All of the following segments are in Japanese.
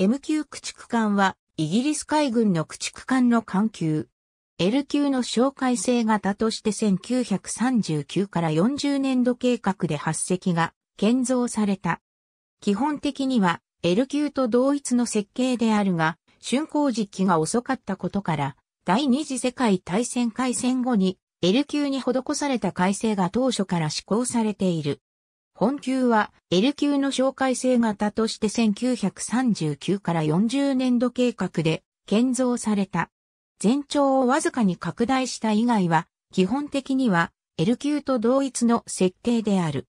M 級駆逐艦は、イギリス海軍の駆逐艦の艦級。L 級の哨戒性型として1939から40年度計画で8隻が建造された。基本的には L 級と同一の設計であるが、竣工時期が遅かったことから、第二次世界大戦開戦後に L 級に施された改正が当初から施行されている。本級は L 級の紹介性型として1939から40年度計画で建造された。全長をわずかに拡大した以外は、基本的には L 級と同一の設計である。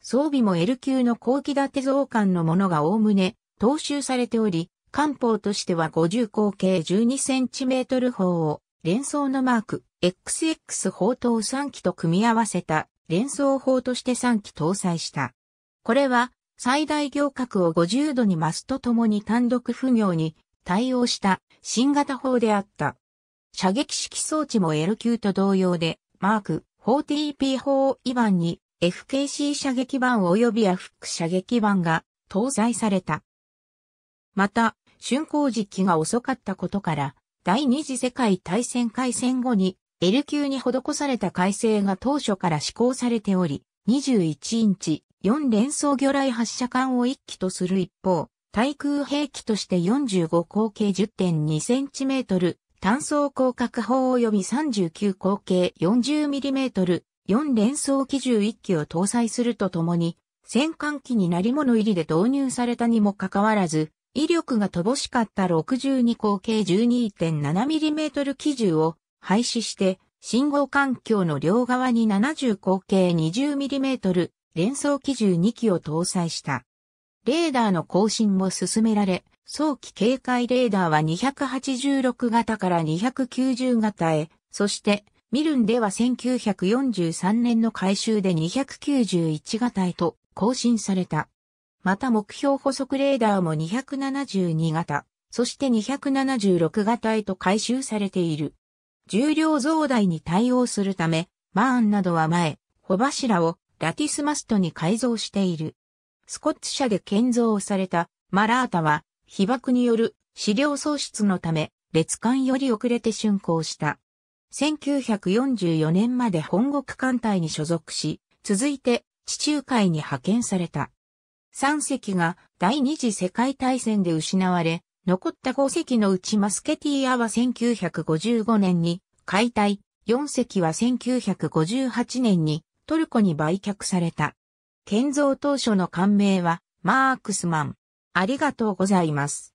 装備も L 級の後期立て造艦のものがおおむね踏襲されており、艦砲としては50口径 12cm 砲を連想のマーク XX 砲塔3機と組み合わせた連想法として3機搭載した。これは、最大行角を50度に増すとともに単独不業に対応した新型砲であった。射撃式装置も L 級と同様で、マーク 40P 砲イバンに FKC 射撃板及びアフック射撃板が搭載された。また、竣工時期が遅かったことから、第二次世界大戦開戦後に L 級に施された改正が当初から施行されており、21インチ4連装魚雷発射管を1機とする一方、対空兵器として45口径 10.2cm、単装広角砲及び39口径 40mm、4連装機銃1機を搭載するとともに、戦艦機になり物入りで導入されたにもかかわらず、威力が乏しかった62口径 12.7mm 機銃を廃止して、信号環境の両側に70口径 20mm 連装機銃2機を搭載した。レーダーの更新も進められ、早期警戒レーダーは286型から290型へ、そして、ミルンでは1943年の改修で291型へと更新された。また目標補足レーダーも272型、そして276型へと改修されている。重量増大に対応するため、マーンなどは前、帆柱をラティスマストに改造している。スコッツ社で建造されたマラータは、被爆による資料喪失のため、列艦より遅れて竣工した。1944年まで本国艦隊に所属し、続いて地中海に派遣された。3隻が第二次世界大戦で失われ、残った5隻のうちマスケティアは1955年に解体、4隻は1958年にトルコに売却された。建造当初の官名はマークスマン。ありがとうございます。